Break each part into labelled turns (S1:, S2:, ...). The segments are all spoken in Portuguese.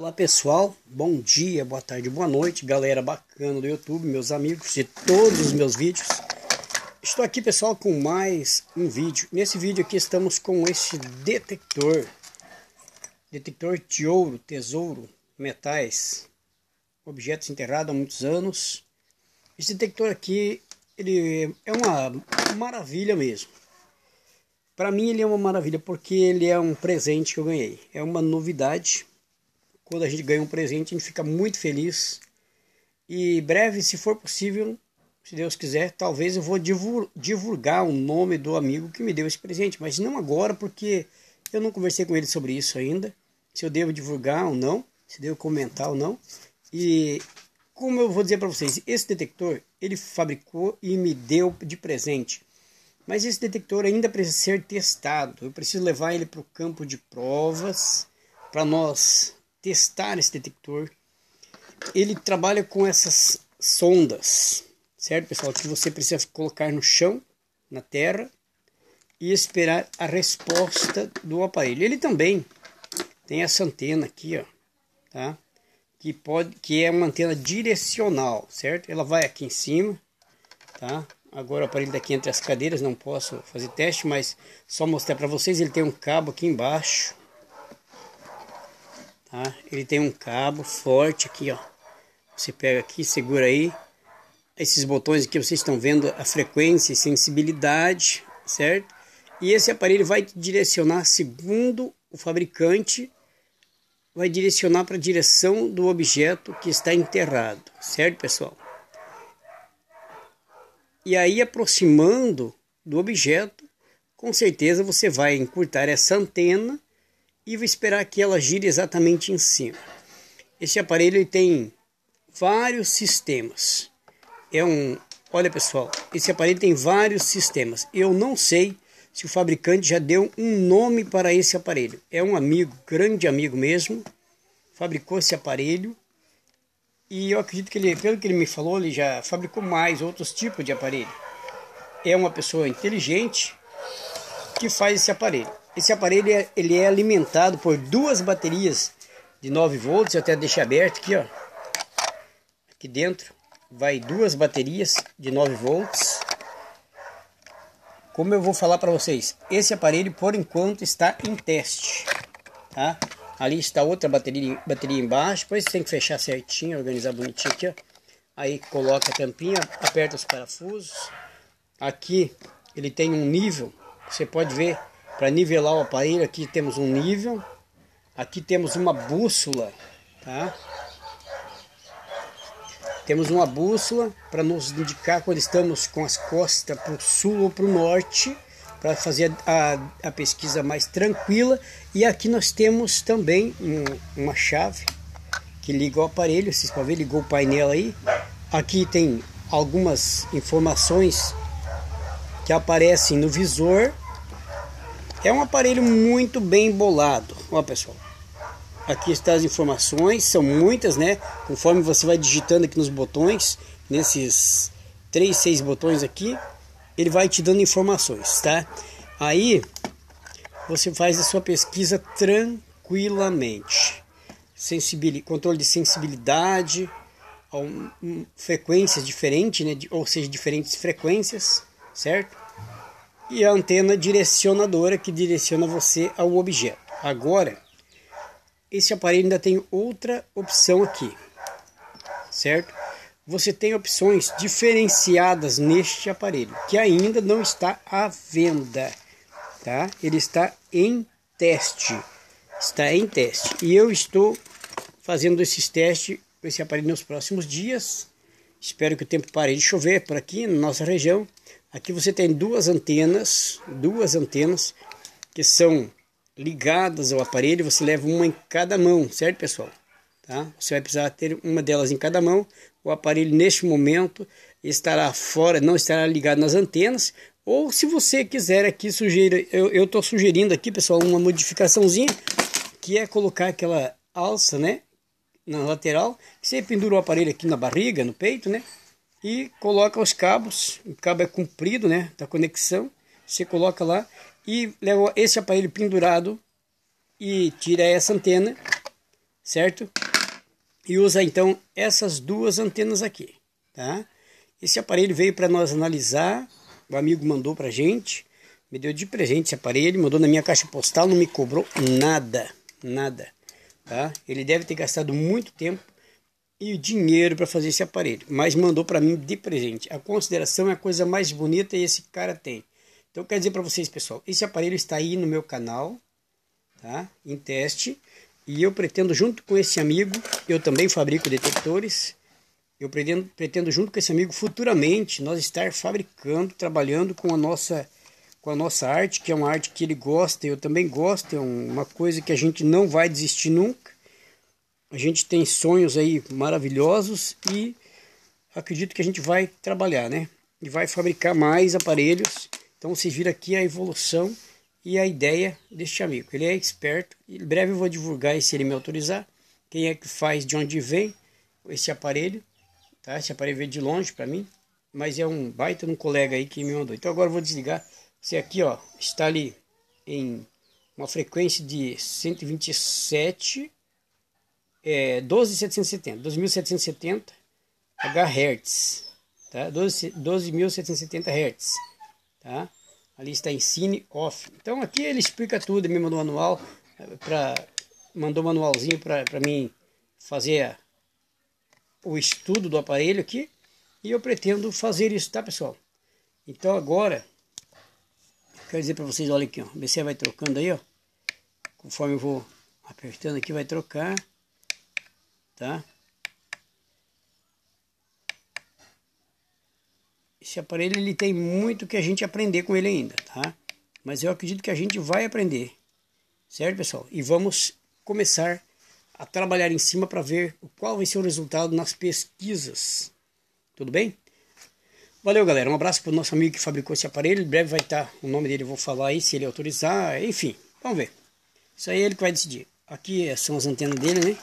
S1: Olá pessoal, bom dia, boa tarde, boa noite, galera bacana do YouTube, meus amigos de todos os meus vídeos. Estou aqui pessoal com mais um vídeo. Nesse vídeo aqui estamos com esse detector, detector de ouro, tesouro, metais, objetos enterrados há muitos anos. Esse detector aqui, ele é uma maravilha mesmo. Para mim ele é uma maravilha porque ele é um presente que eu ganhei, é uma novidade quando a gente ganha um presente, a gente fica muito feliz. E breve, se for possível, se Deus quiser, talvez eu vou divulgar o nome do amigo que me deu esse presente, mas não agora, porque eu não conversei com ele sobre isso ainda. Se eu devo divulgar ou não, se devo comentar ou não. E como eu vou dizer para vocês, esse detector ele fabricou e me deu de presente. Mas esse detector ainda precisa ser testado. Eu preciso levar ele para o campo de provas para nós testar esse detector. Ele trabalha com essas sondas, certo, pessoal? Que você precisa colocar no chão, na terra, e esperar a resposta do aparelho. Ele também tem essa antena aqui, ó, tá? Que pode, que é uma antena direcional, certo? Ela vai aqui em cima, tá? Agora o aparelho daqui entre as cadeiras, não posso fazer teste, mas só mostrar para vocês, ele tem um cabo aqui embaixo, Tá? Ele tem um cabo forte aqui, ó. Você pega aqui, segura aí. Esses botões aqui vocês estão vendo a frequência e sensibilidade, certo? E esse aparelho vai direcionar segundo o fabricante, vai direcionar para a direção do objeto que está enterrado, certo, pessoal? E aí aproximando do objeto, com certeza você vai encurtar essa antena e vou esperar que ela gire exatamente em cima. Esse aparelho tem vários sistemas. É um, olha pessoal, esse aparelho tem vários sistemas. Eu não sei se o fabricante já deu um nome para esse aparelho. É um amigo, grande amigo mesmo, fabricou esse aparelho e eu acredito que ele, pelo que ele me falou, ele já fabricou mais outros tipos de aparelho. É uma pessoa inteligente que faz esse aparelho. Esse aparelho é, ele é alimentado por duas baterias de 9 volts. Eu até deixei aberto aqui, ó. Aqui dentro vai duas baterias de 9 volts. Como eu vou falar para vocês, esse aparelho por enquanto está em teste, tá? Ali está outra bateria, bateria embaixo, depois tem que fechar certinho, organizar bonitinho aqui, ó. Aí coloca a tampinha, aperta os parafusos. Aqui ele tem um nível, você pode ver para nivelar o aparelho, aqui temos um nível, aqui temos uma bússola, tá? Temos uma bússola para nos indicar quando estamos com as costas para o sul ou para o norte, para fazer a, a, a, pesquisa mais tranquila. E aqui nós temos também um, uma chave que liga o aparelho, vocês podem ver, ligou o painel aí. Aqui tem algumas informações que aparecem no visor é um aparelho muito bem bolado. Ó, pessoal. Aqui está as informações, são muitas, né? Conforme você vai digitando aqui nos botões, nesses três, seis botões aqui, ele vai te dando informações, tá? Aí você faz a sua pesquisa tranquilamente. Sensibil... Controle de sensibilidade, frequências diferentes, né? ou seja, diferentes frequências, certo? e a antena direcionadora que direciona você ao objeto. Agora, esse aparelho ainda tem outra opção aqui, certo? Você tem opções diferenciadas neste aparelho, que ainda não está à venda, tá? Ele está em teste, está em teste. E eu estou fazendo esses testes com esse aparelho nos próximos dias. Espero que o tempo pare de chover por aqui, na nossa região. Aqui você tem duas antenas, duas antenas que são ligadas ao aparelho, você leva uma em cada mão, certo, pessoal? Tá? Você vai precisar ter uma delas em cada mão. O aparelho neste momento estará fora, não estará ligado nas antenas. Ou se você quiser aqui sugerir, eu estou sugerindo aqui, pessoal, uma modificaçãozinha que é colocar aquela alça, né, na lateral. Você pendura o aparelho aqui na barriga, no peito, né? e coloca os cabos, o cabo é comprido, né, da conexão, você coloca lá e leva esse aparelho pendurado e tira essa antena, certo? E usa então essas duas antenas aqui, tá? Esse aparelho veio para nós analisar, o amigo mandou para gente, me deu de presente esse aparelho, mandou na minha caixa postal, não me cobrou nada, nada, tá? Ele deve ter gastado muito tempo e dinheiro para fazer esse aparelho, mas mandou para mim de presente. A consideração é a coisa mais bonita que esse cara tem. Então, quer dizer para vocês, pessoal, esse aparelho está aí no meu canal, tá? Em teste. E eu pretendo, junto com esse amigo, eu também fabrico detectores. Eu pretendo, pretendo junto com esse amigo, futuramente, nós estar fabricando, trabalhando com a nossa com a nossa arte, que é uma arte que ele gosta, eu também gosto, é uma coisa que a gente não vai desistir nunca a gente tem sonhos aí maravilhosos e acredito que a gente vai trabalhar, né? E vai fabricar mais aparelhos. Então se vira aqui a evolução e a ideia deste amigo. Ele é esperto e em breve eu vou divulgar e se ele me autorizar, quem é que faz, de onde vem esse aparelho, tá? Esse aparelho veio de longe para mim, mas é um baita um colega aí que me mandou. Então agora eu vou desligar. Você aqui, ó, está ali em uma frequência de 127 é, 12.770, 12.770 Hz, tá? 12.770 Hz, tá? Ali está é em cine off. Então aqui ele explica tudo, ele me mandou um manual, eh, para mandou um manualzinho para mim fazer a, o estudo do aparelho aqui, e eu pretendo fazer isso, tá pessoal? Então agora, quero dizer para vocês, olha aqui, ó, você vai trocando aí, ó, conforme eu vou apertando aqui, vai trocar, tá? Esse aparelho ele tem muito que a gente aprender com ele ainda, tá? Mas eu acredito que a gente vai aprender, certo, pessoal? E vamos começar a trabalhar em cima para ver qual vai ser o resultado nas pesquisas. Tudo bem? Valeu, galera. Um abraço para o nosso amigo que fabricou esse aparelho. Em breve vai estar tá, o nome dele, vou falar aí, se ele autorizar. Enfim, vamos ver. Isso aí é ele que vai decidir. Aqui são as antenas dele, né?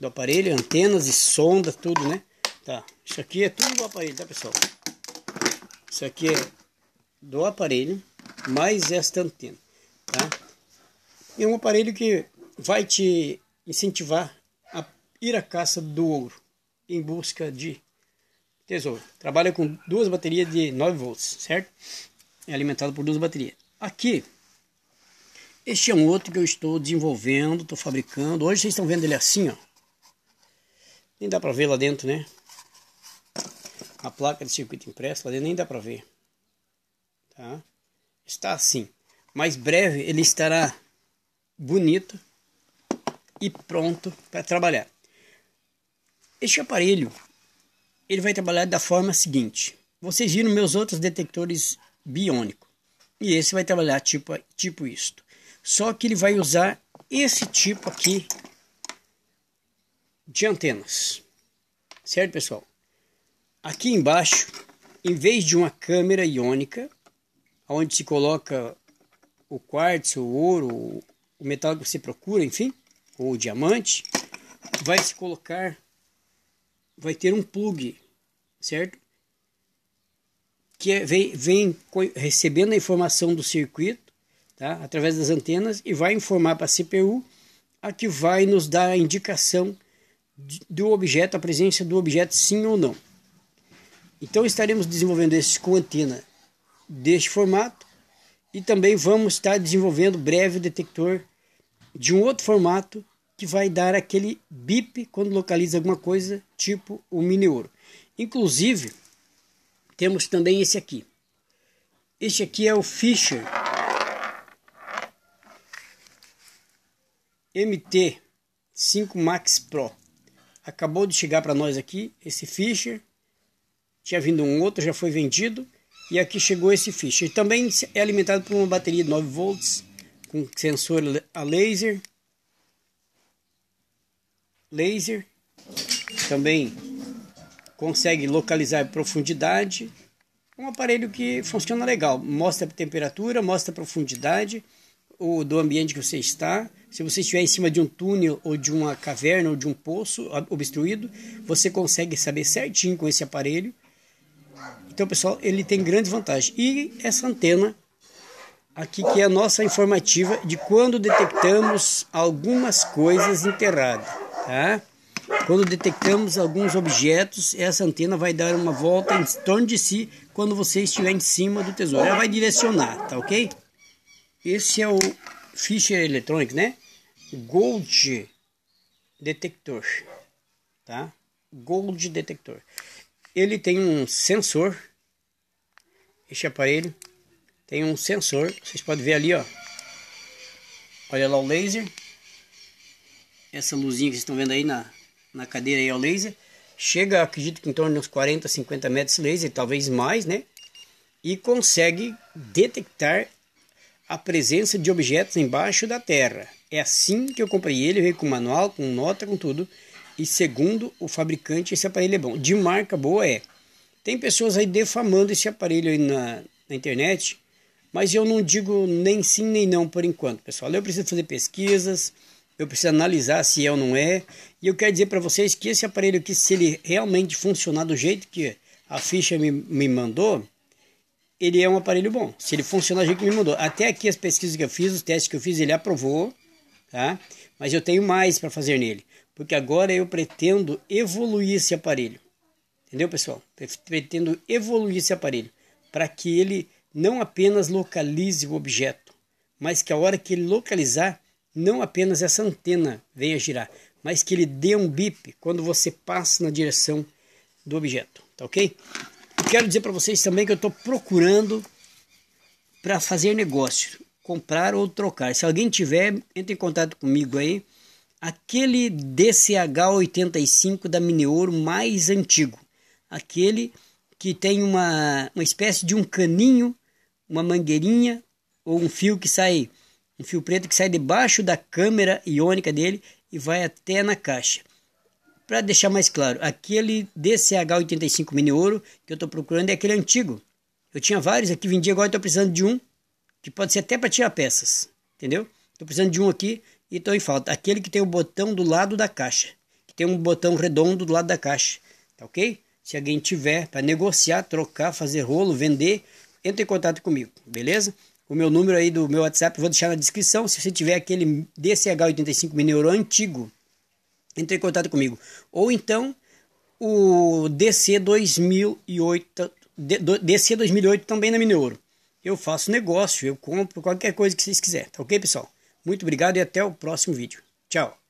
S1: do aparelho, antenas e sonda, tudo, né? Tá, isso aqui é tudo do aparelho, tá pessoal? Isso aqui é do aparelho, mais esta antena, tá? É um aparelho que vai te incentivar a ir à caça do ouro, em busca de tesouro. Trabalha com duas baterias de 9 volts, certo? É alimentado por duas baterias. Aqui, este é um outro que eu estou desenvolvendo, estou fabricando. Hoje vocês estão vendo ele assim, ó. Nem dá pra ver lá dentro, né? A placa de circuito impresso lá dentro nem dá pra ver. Tá? Está assim. mas breve ele estará bonito e pronto para trabalhar. Este aparelho ele vai trabalhar da forma seguinte. Vocês viram meus outros detectores biônico e esse vai trabalhar tipo tipo isto. Só que ele vai usar esse tipo aqui de antenas. Certo, pessoal? Aqui embaixo, em vez de uma câmera iônica, onde se coloca o quartzo, o ouro, o metal que você procura, enfim, ou o diamante, vai se colocar, vai ter um plug, certo? Que é, vem, vem recebendo a informação do circuito, tá? através das antenas, e vai informar para a CPU, a que vai nos dar a indicação do objeto, a presença do objeto sim ou não. Então estaremos desenvolvendo esses com antena deste formato e também vamos estar desenvolvendo breve o detector de um outro formato que vai dar aquele bip quando localiza alguma coisa, tipo o mini ouro. Inclusive, temos também esse aqui. Este aqui é o Fisher MT 5 Max Pro acabou de chegar para nós aqui esse Fischer. Tinha vindo um outro, já foi vendido. E aqui chegou esse Fischer. Também é alimentado por uma bateria de 9 volts com sensor a laser. Laser também consegue localizar a profundidade. Um aparelho que funciona legal, mostra a temperatura, mostra a profundidade. O do ambiente que você está. Se você estiver em cima de um túnel ou de uma caverna ou de um poço obstruído, você consegue saber certinho com esse aparelho. Então, pessoal, ele tem grande vantagem. E essa antena aqui que é a nossa informativa de quando detectamos algumas coisas enterradas, tá? Quando detectamos alguns objetos, essa antena vai dar uma volta em torno de si quando você estiver em cima do tesouro. Ela vai direcionar, tá ok? Esse é o ficha eletrônico, né? Gold detector, tá? Gold detector. Ele tem um sensor. Este aparelho tem um sensor. Vocês podem ver ali, ó. Olha lá o laser. Essa luzinha que vocês estão vendo aí na, na cadeira aí é o laser. Chega, acredito que em torno de uns 40, 50 metros laser, talvez mais, né? E consegue detectar a presença de objetos embaixo da terra. É assim que eu comprei ele, veio com manual, com nota, com tudo. E segundo o fabricante, esse aparelho é bom. De marca boa é. Tem pessoas aí defamando esse aparelho aí na, na internet, mas eu não digo nem sim nem não por enquanto, pessoal. Eu preciso fazer pesquisas, eu preciso analisar se é ou não é. E eu quero dizer para vocês que esse aparelho aqui, se ele realmente funcionar do jeito que a ficha me, me mandou, ele é um aparelho bom. Se ele funcionar a gente me mandou. Até aqui as pesquisas que eu fiz, os testes que eu fiz, ele aprovou, tá? Mas eu tenho mais para fazer nele, porque agora eu pretendo evoluir esse aparelho. Entendeu, pessoal? Pretendo evoluir esse aparelho para que ele não apenas localize o objeto, mas que a hora que ele localizar, não apenas essa antena venha girar, mas que ele dê um bip quando você passa na direção do objeto, tá ok? quero dizer para vocês também que eu estou procurando para fazer negócio, comprar ou trocar. Se alguém tiver, entre em contato comigo aí. Aquele DCH85 da Mineouro mais antigo, aquele que tem uma, uma espécie de um caninho, uma mangueirinha ou um fio que sai, um fio preto que sai debaixo da câmera iônica dele e vai até na caixa. Para deixar mais claro, aquele DCH85 mini ouro que eu estou procurando é aquele antigo. Eu tinha vários aqui, vendi agora estou precisando de um, que pode ser até para tirar peças, entendeu? Estou precisando de um aqui e estou em falta. Aquele que tem o botão do lado da caixa, que tem um botão redondo do lado da caixa, tá ok? Se alguém tiver para negociar, trocar, fazer rolo, vender, entre em contato comigo, beleza? O meu número aí do meu WhatsApp vou deixar na descrição. Se você tiver aquele DCH85 Mineiro antigo, entre em contato comigo. Ou então o DC 2008, DC 2008 também na Mineouro. Eu faço negócio, eu compro qualquer coisa que vocês quiserem, tá ok, pessoal? Muito obrigado e até o próximo vídeo. Tchau!